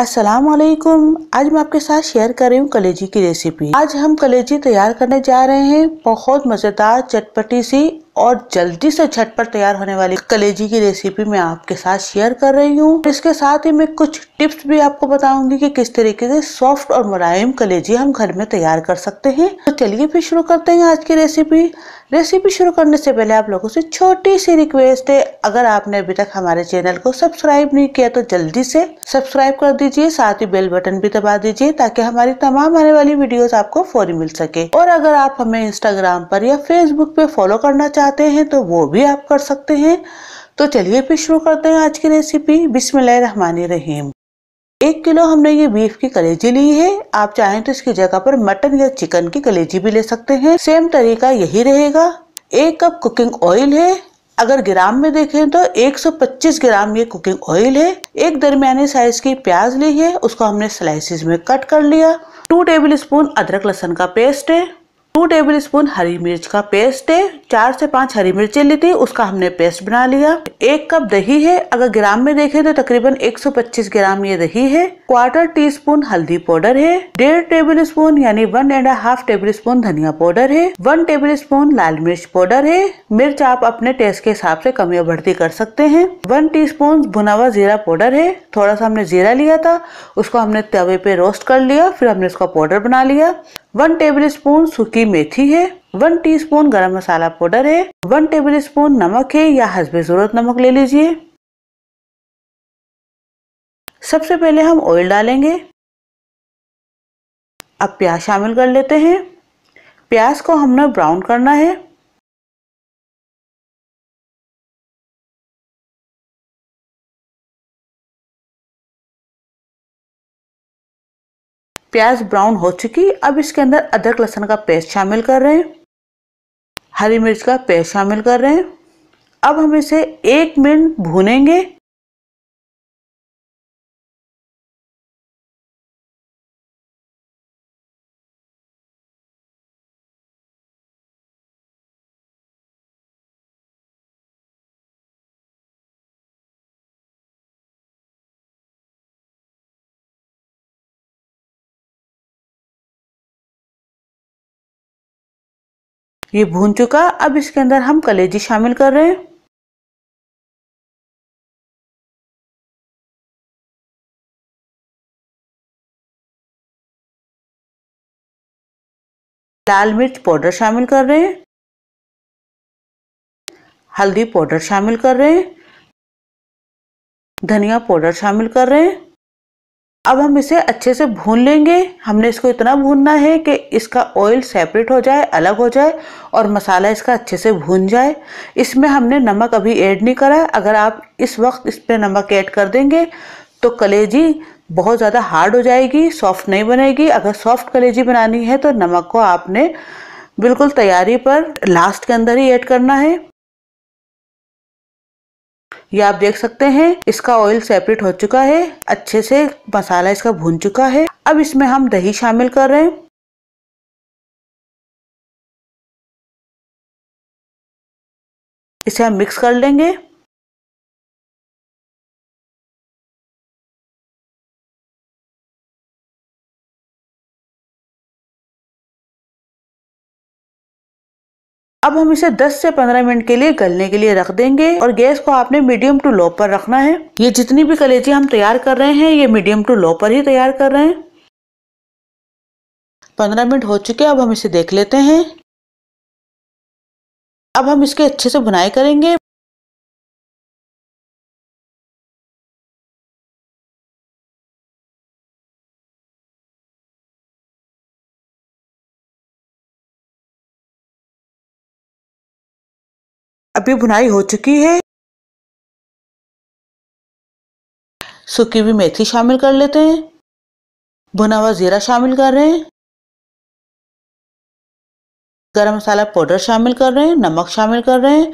अस्सलाम वालेकुम आज मैं आपके साथ शेयर कर रही हूँ कलेजी की रेसिपी आज हम कलेजी तैयार करने जा रहे हैं बहुत मज़ेदार चटपटी सी और जल्दी से पर तैयार होने वाली कलेजी की रेसिपी मैं आपके साथ शेयर कर रही हूँ इसके साथ ही मैं कुछ टिप्स भी आपको बताऊंगी कि किस तरीके से सॉफ्ट और मुलायम कलेजी हम घर में तैयार कर सकते हैं तो चलिए फिर शुरू करते हैं आज की रेसिपी रेसिपी शुरू करने से पहले आप लोगों से छोटी सी रिक्वेस्ट है अगर आपने अभी तक हमारे चैनल को सब्सक्राइब नहीं किया तो जल्दी से सब्सक्राइब कर दीजिए साथ ही बेल बटन भी दबा दीजिए ताकि हमारी तमाम आने वाली वीडियोस आपको फौरी मिल सके और अगर आप हमें इंस्टाग्राम पर या फेसबुक पे फॉलो करना चाहते चाहते हैं तो वो भी आप कर सकते हैं तो चलिए फिर शुरू करते हैं आज की रेसिपी रहीम एक किलो हमने ये बीफ की कलेजी ली है आप चाहें तो इसकी जगह पर मटन या चिकन की कलेजी भी ले सकते हैं सेम तरीका यही रहेगा एक कप कुकिंग ऑयल है अगर ग्राम में देखें तो 125 ग्राम ये कुकिंग ऑयल है एक दरमियाने साइज की प्याज ली है उसको हमने स्लाइसिस में कट कर लिया टू टेबल स्पून अदरक लहसन का पेस्ट है टू टेबल स्पून हरी मिर्च का पेस्ट है चार से पांच हरी मिर्चें ली थी उसका हमने पेस्ट बना लिया एक कप दही है अगर ग्राम में देखें तो तकरीबन 125 ग्राम ये दही है क्वार्टर टी स्पून हल्दी पाउडर है डेढ़ टेबल स्पून यानी one and half tablespoon धनिया पाउडर है वन टेबल स्पून लाल मिर्च पाउडर है मिर्च आप अपने टेस्ट के हिसाब से कमियां भर्ती कर सकते हैं वन टी स्पून भुनावा जीरा पाउडर है थोड़ा सा हमने जीरा लिया था उसको हमने तवे पे रोस्ट कर लिया फिर हमने उसका पाउडर बना लिया वन टेबल स्पून सूखी मेथी है one teaspoon garam masala powder है वन टेबल स्पून नमक है या हसबे जरूरत नमक ले लीजिए सबसे पहले हम ऑयल डालेंगे अब प्याज शामिल कर लेते हैं प्याज को हमने ब्राउन करना है प्याज ब्राउन हो चुकी अब इसके अंदर अदरक लहसन का पेस्ट शामिल कर रहे हैं हरी मिर्च का पेस्ट शामिल कर रहे हैं अब हम इसे एक मिनट भूनेंगे ये भून चुका अब इसके अंदर हम कलेजी शामिल कर रहे हैं लाल मिर्च पाउडर शामिल कर रहे हैं हल्दी पाउडर शामिल कर रहे हैं धनिया पाउडर शामिल कर रहे हैं अब हम इसे अच्छे से भून लेंगे हमने इसको इतना भूनना है कि इसका ऑयल सेपरेट हो जाए अलग हो जाए और मसाला इसका अच्छे से भून जाए इसमें हमने नमक अभी ऐड नहीं करा अगर आप इस वक्त इस पर नमक ऐड कर देंगे तो कलेजी बहुत ज़्यादा हार्ड हो जाएगी सॉफ्ट नहीं बनेगी अगर सॉफ्ट कलेजी बनानी है तो नमक को आपने बिल्कुल तैयारी पर लास्ट के अंदर ही ऐड करना है ये आप देख सकते हैं इसका ऑयल सेपरेट हो चुका है अच्छे से मसाला इसका भून चुका है अब इसमें हम दही शामिल कर रहे हैं इसे हम मिक्स कर लेंगे अब हम इसे 10 से 15 मिनट के लिए गलने के लिए रख देंगे और गैस को आपने मीडियम टू लो पर रखना है ये जितनी भी कलेजी हम तैयार कर रहे हैं ये मीडियम टू लो पर ही तैयार कर रहे हैं 15 मिनट हो चुके अब हम इसे देख लेते हैं अब हम इसके अच्छे से बुनाई करेंगे अभी बुनाई हो चुकी है सूखी हुई मेथी शामिल कर लेते हैं भुना हुआ ज़ीरा शामिल कर रहे हैं गरम मसाला पाउडर शामिल कर रहे हैं नमक शामिल कर रहे हैं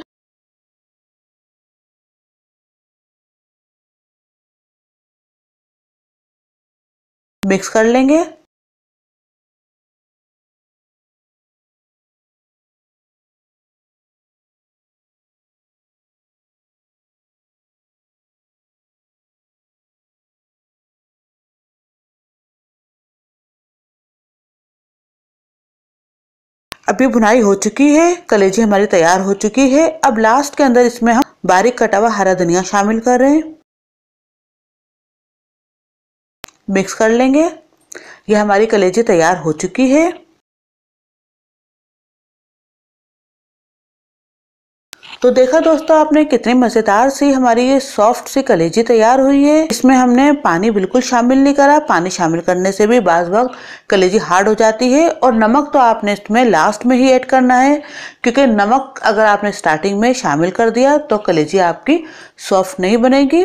मिक्स कर लेंगे अभी बुनाई हो चुकी है कलेजी हमारी तैयार हो चुकी है अब लास्ट के अंदर इसमें हम बारीक कटा हुआ हरा धनिया शामिल कर रहे हैं मिक्स कर लेंगे यह हमारी कलेजी तैयार हो चुकी है तो देखा दोस्तों आपने कितनी मज़ेदार सी हमारी ये सॉफ्ट सी कलेजी तैयार हुई है इसमें हमने पानी बिल्कुल शामिल नहीं करा पानी शामिल करने से भी बाज़ वक्त कलेजी हार्ड हो जाती है और नमक तो आपने इसमें लास्ट में ही ऐड करना है क्योंकि नमक अगर आपने स्टार्टिंग में शामिल कर दिया तो कलेजी आपकी सॉफ्ट नहीं बनेगी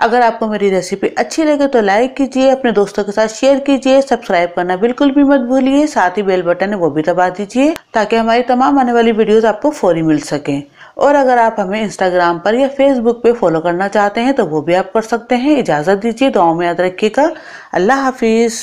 अगर आपको मेरी रेसिपी अच्छी लगे तो लाइक कीजिए अपने दोस्तों के साथ शेयर कीजिए सब्सक्राइब करना बिल्कुल भी मत भूलिए साथ ही बेल बटन है वो भी दबा दीजिए ताकि हमारी तमाम आने वाली वीडियोस आपको फौरी मिल सकें और अगर आप हमें इंस्टाग्राम पर या फेसबुक पे फॉलो करना चाहते हैं तो वो भी आप कर सकते हैं इजाज़त दीजिए दुआओं में याद रखिएगा अल्लाह हाफिज़